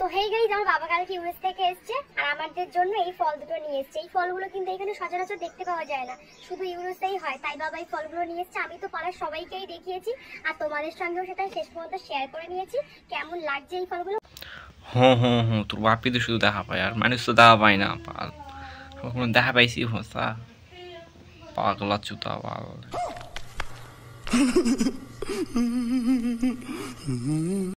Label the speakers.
Speaker 1: তো hey guys আমার বাবা কালকে ইউএস থেকে এসছে আর আমাদের জন্য এই ফল দুটো নিয়ে এসছে এই ফলগুলো কিন্তু এখানে সচরাচর দেখতে পাওয়া যায় না শুধু ইউএসেই হয় তাই বাবা এই ফলগুলো নিয়ে এসছে আমি তো পাড়ার সবাইকেই দেখিয়েছি আর তোমাদের সঙ্গেও সেটা শেষ পর্যন্ত শেয়ার করে নিয়েছি কেমন লাগছে এই ফলগুলো
Speaker 2: হুম হুম হুম তোর বাপি তো শুধু দেখা পায় আর মানুষ তো দেখা পায় না পাল কোনো দেখা পাইছি হোসা পাগলা চুতা পাল